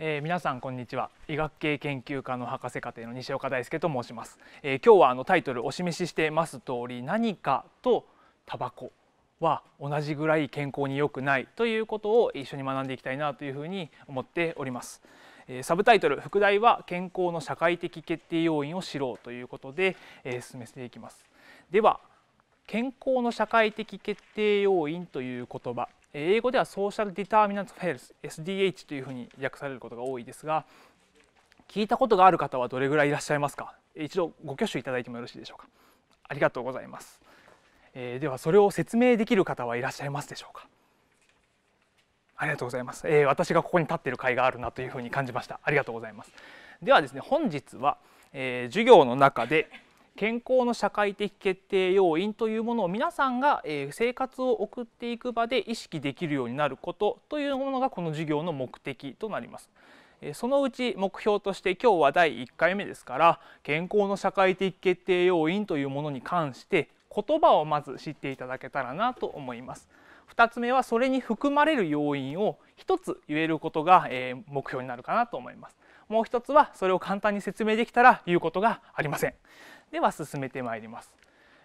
えー、皆さんこんにちは医学系研究科の博士課程の西岡大輔と申します、えー、今日はあのタイトルお示ししてます通り何かとタバコは同じぐらい健康に良くないということを一緒に学んでいきたいなというふうに思っております。サブタイトル「副題は健康の社会的決定要因を知ろう」ということで進めていきます。では健康の社会的決定要因という言葉英語ではソーシャルディターミナントヘルス SDH というふうに訳されることが多いですが聞いたことがある方はどれぐらいいらっしゃいますか一度ご挙手いただいてもよろしいでしょうかありがとうございますえー、ではそれを説明できる方はいらっしゃいますでしょうかありがとうございます、えー、私がここに立っている甲斐があるなというふうに感じましたありがとうございますではですね本日は、えー、授業の中で健康の社会的決定要因というものを皆さんが、えー、生活を送っていく場で意識できるようになることというものがこの授業の目的となります。そのうち目標として今日は第1回目ですから健康の社会的決定要因というものに関して言葉をまず知っていただけたらなと思います。2つ目はそれに含まれる要因を1つ言えることが目標になるかなと思います。もう1つはそれを簡単に説明できたら言うことがありません。では進めてまいります。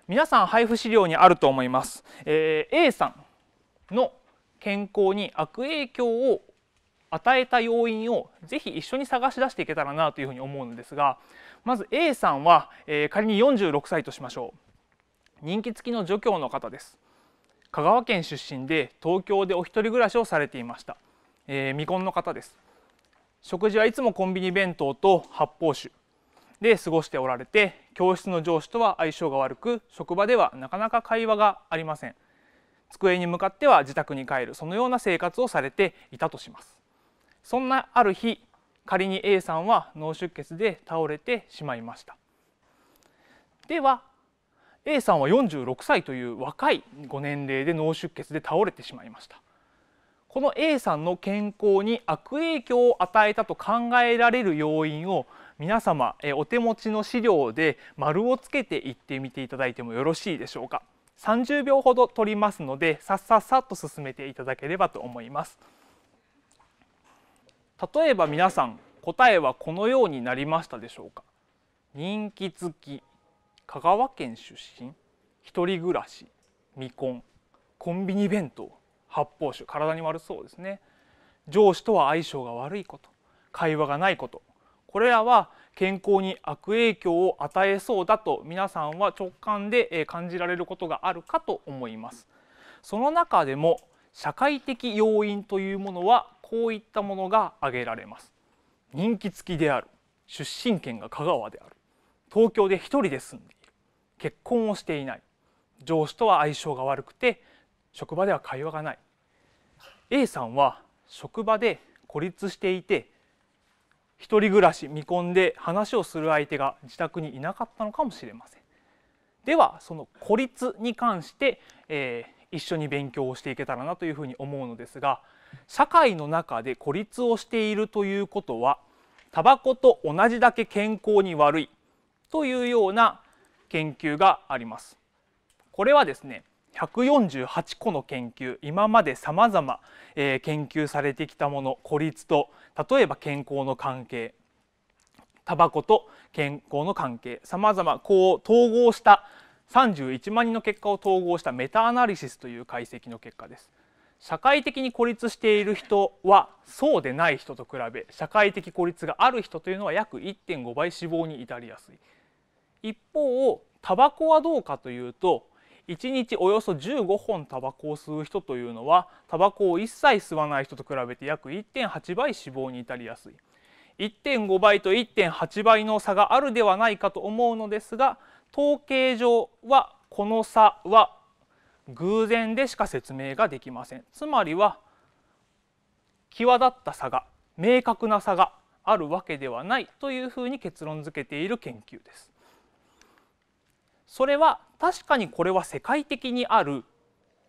皆さん配布資料にあると思います。え A さんの健康に悪影響を与えた要因をぜひ一緒に探し出していけたらなというふうに思うのですがまず A さんは、え仮に46歳としましょう。人気付きの助教の方です香川県出身で東京でお一人暮らしをされていました、えー、未婚の方です食事はいつもコンビニ弁当と発泡酒で過ごしておられて教室の上司とは相性が悪く職場ではなかなか会話がありません机に向かっては自宅に帰るそのような生活をされていたとしますそんなある日仮に A さんは脳出血で倒れてしまいましたでは A さんは46歳という若いご年齢で脳出血で倒れてしまいましたこの A さんの健康に悪影響を与えたと考えられる要因を皆様お手持ちの資料で丸をつけて言ってみていただいてもよろしいでしょうか30秒ほど取りますのでさっさっさっと進めていただければと思います例えば皆さん答えはこのようになりましたでしょうか人気付き香川県出身一人暮らし未婚コンビニ弁当発泡酒体に悪そうですね上司とは相性が悪いこと会話がないことこれらは健康に悪影響を与えそうだと皆さんは直感で感じられることがあるかと思いますその中でも社会的要因というものはこういったものが挙げられます人気付きである出身県が香川である東京で一人で住んで結婚をしていない上司とは相性が悪くて職場では会話がない A さんは職場で孤立していて一人暮らし見込んで話をする相手が自宅にいなかったのかもしれませんではその孤立に関して、えー、一緒に勉強をしていけたらなというふうに思うのですが社会の中で孤立をしているということはタバコと同じだけ健康に悪いというような研究があります。これはですね148個の研究今までさまざま研究されてきたもの孤立と例えば健康の関係タバコと健康の関係さまざまこう統合した31万人の結果を統合したメタアナリシスという解析の結果です。社会的に孤立している人はそうでない人と比べ社会的孤立がある人というのは約1.5倍死亡に至りやすい一方タバコはどうかというと1日およそ15本タバコを吸う人というのはタバコを一切吸わない人と比べて約1.8倍死亡に至りやすい1.5倍と1.8倍の差があるではないかと思うのですが統計上はこの差は偶然でしか説明ができませんつまりは際立った差が明確な差があるわけではないというふうに結論付けている研究です。それは確かにこれは世界的にある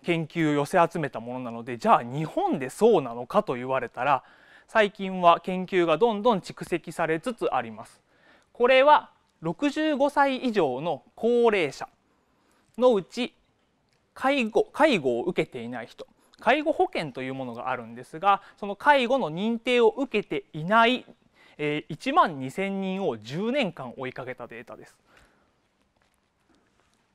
研究を寄せ集めたものなのでじゃあ日本でそうなのかと言われたら最近は研究がどんどん蓄積されつつあります。これは65歳以上の高齢者のうち介護介護を受けていない人介護保険というものがあるんですがその介護の認定を受けていない、1万2,000人を10年間追いかけたデータです。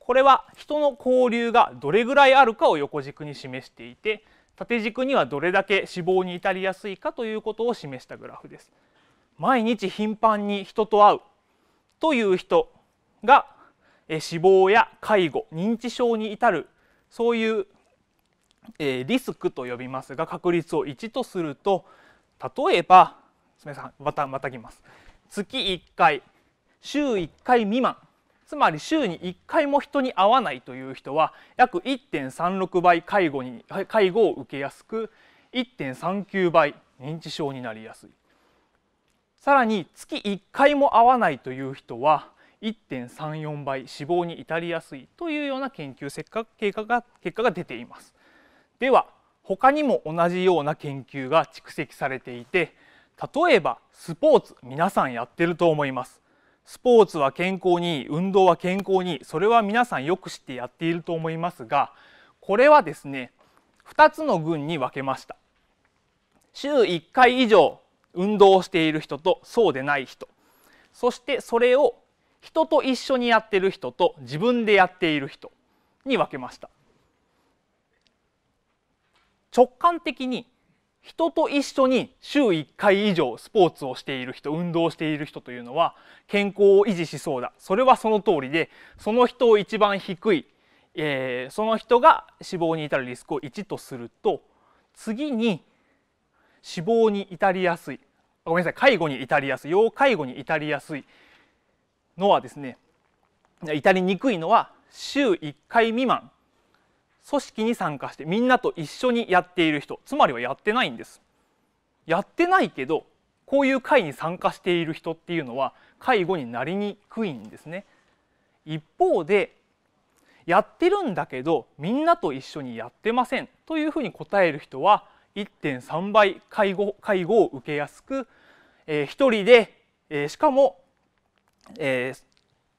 これは人の交流がどれぐらいあるかを横軸に示していて縦軸にはどれだけ死亡に至りやすいかということを示したグラフです。毎日頻繁に人と会うという人が死亡や介護認知症に至るそういうリスクと呼びますが確率を1とすると例えばすみませんまたまたきます月1回週1回未満つまり週に1回も人に会わないという人は約1.36倍介護に介護を受けやすく1.39倍認知症になりやすいさらに月1回も会わないという人は1.34倍死亡に至りやすいというような研究結果結果が結果が出ていますでは他にも同じような研究が蓄積されていて例えばスポーツ皆さんやってると思いますスポーツは健康にいい運動は健康にいいそれは皆さんよく知ってやっていると思いますがこれはですね2つの群に分けました週1回以上運動をしている人とそうでない人そしてそれを人と一緒にやってる人と自分でやっている人に分けました直感的に人と一緒に週1回以上スポーツをしている人運動している人というのは健康を維持しそうだそれはその通りでその人を一番低い、えー、その人が死亡に至るリスクを1とすると次に死亡に至りやすいごめんなさい介護に至りやすい要介護に至りやすいのはですね至りにくいのは週1回未満組織に参加してみんなと一緒にやっている人つまりはやってないんです。やってないけどこういう会に参加している人っていうのは介護になりにくいんですね。一方でやってるんだけどみんなと一緒にやってませんというふうに答える人は1.3倍介護介護を受けやすく、えー、1人で、えー、しかも、え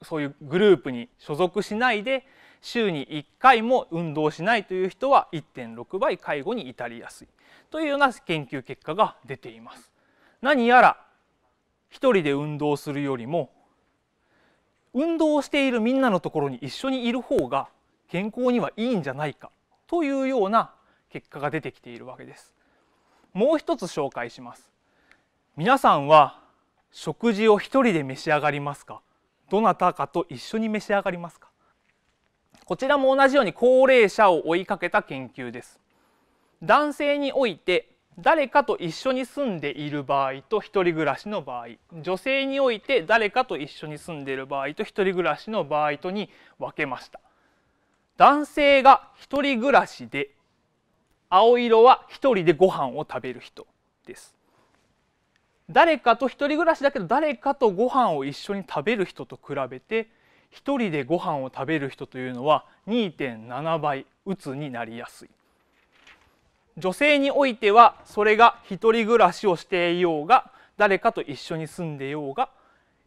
ー、そういうグループに所属しないで、週に1回も運動しないという人は1.6倍介護に至りやすいというような研究結果が出ています。何やら一人で運動するよりも運動しているみんなのところに一緒にいる方が健康にはいいんじゃないかというような結果が出てきているわけです。もう一つ紹介します。皆さんは食事を一人で召し上がりますかどなたかと一緒に召し上がりますかこちらも同じように高齢者を追いかけた研究です男性において誰かと一緒に住んでいる場合と一人暮らしの場合女性において誰かと一緒に住んでいる場合と一人暮らしの場合とに分けました男性が一人暮らしで青色は一人でご飯を食べる人です誰かと一人暮らしだけど誰かとご飯を一緒に食べる人と比べて1人でご飯を食べる人というのは2.7倍うつになりやすい女性においてはそれが1人暮らしをしていようが誰かと一緒に住んでようが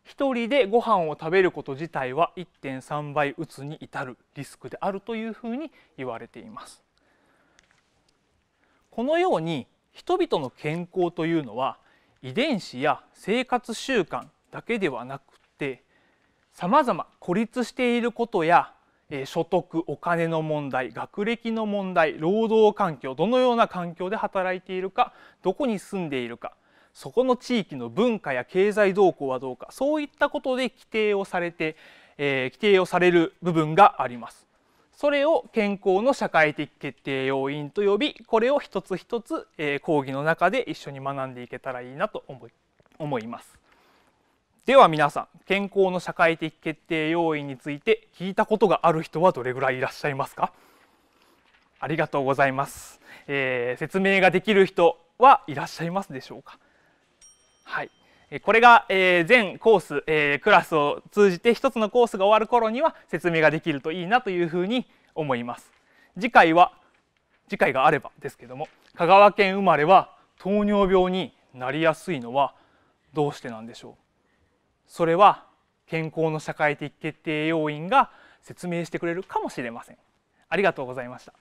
1人でご飯を食べること自体は1.3倍うつに至るリスクであるというふうに言われています。このように人々の健康というのは遺伝子や生活習慣だけではなくさまざま孤立していることや所得お金の問題学歴の問題労働環境どのような環境で働いているかどこに住んでいるかそこの地域の文化や経済動向はどうかそういったことで規定をされて、えー、規定をされる部分があります。それを健康の社会的決定要因と呼びこれを一つ一つ、えー、講義の中で一緒に学んでいけたらいいなと思います。では皆さん健康の社会的決定要因について聞いたことがある人はどれぐらいいらっしゃいますかありがとうございます、えー、説明ができる人はいらっしゃいますでしょうかはいこれが、えー、全コース、えー、クラスを通じて一つのコースが終わる頃には説明ができるといいなというふうに思います次回は次回があればですけども香川県生まれは糖尿病になりやすいのはどうしてなんでしょうそれは健康の社会的決定要因が説明してくれるかもしれません。ありがとうございました。